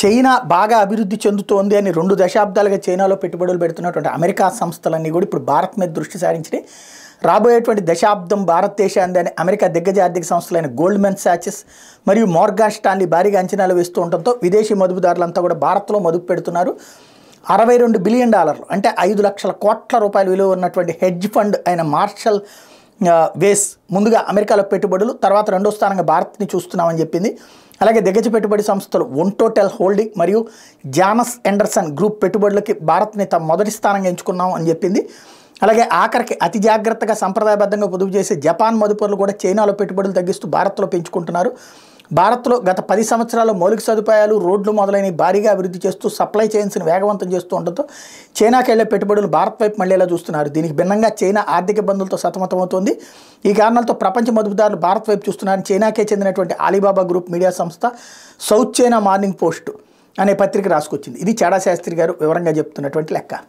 China బాగా అభివృద్ధి చెందుతోంది అని రెండు దశాబ్దాలుగా చైనాలో పెట్టుబడులు పెడుతున్నటువంటి అమెరికా సంస్థలన్నీ కూడా ఇప్పుడు భారత్ మీద దృష్టి సారించినాయి రాబోయేటువంటి దశాబ్దం భారతదేశాన్ని అమెరికా దిగ్గజ ఆర్థిక సంస్థలైన గోల్డ్మెన్ సాచెస్ మరియు మోర్గాన్ స్టాన్లీ భారీగా అంచనాలు వేస్తూ ఉండటంతో విదేశీ మదుపుదారులంతా కూడా భారత్లో మదుపు పెడుతున్నారు అరవై రెండు బిలియన్ డాలర్లు అంటే ఐదు లక్షల కోట్ల రూపాయలు విలువ ఉన్నటువంటి హెడ్జ్ ఫండ్ అయిన మార్షల్ వేస్ ముందుగా అమెరికాలో పెట్టుబడులు తర్వాత రెండో స్థానంగా భారత్ని చూస్తున్నామని చెప్పింది అలాగే దిగజ పెట్టుబడి సంస్థలు ఒంటోటెల్ హోల్డింగ్ మరియు జానస్ ఎండర్సన్ గ్రూప్ పెట్టుబడులకి భారత్ని తమ మొదటి స్థానంగా ఎంచుకున్నాం అని చెప్పింది అలాగే ఆఖరికి అతి జాగ్రత్తగా సంప్రదాయబద్ధంగా పొదుపు చేసే జపాన్ మదుపరులు కూడా చైనాలో పెట్టుబడులు తగ్గిస్తూ భారత్లో పెంచుకుంటున్నారు భారత్లో గత పది సంవత్సరాలు మౌలిక సదుపాయాలు రోడ్లు మొదలైన భారీగా అభివృద్ధి చేస్తూ సప్లై చైన్స్ని వేగవంతం చేస్తూ ఉండటంతో చైనాకి వెళ్లే పెట్టుబడులు భారత్ వైపు మళ్లేలా చూస్తున్నారు దీనికి భిన్నంగా చైనా ఆర్థిక ఇబ్బందులతో సతమతమవుతోంది ఈ కారణాలతో ప్రపంచ మదుపుదారులు భారత్ వైపు చూస్తున్నారని చైనాకే చెందినటువంటి అలీబాబా గ్రూప్ మీడియా సంస్థ సౌత్ చైనా మార్నింగ్ పోస్ట్ అనే పత్రిక రాసుకొచ్చింది ఇది చాడా శాస్త్రి గారు వివరంగా చెప్తున్నటువంటి లెక్క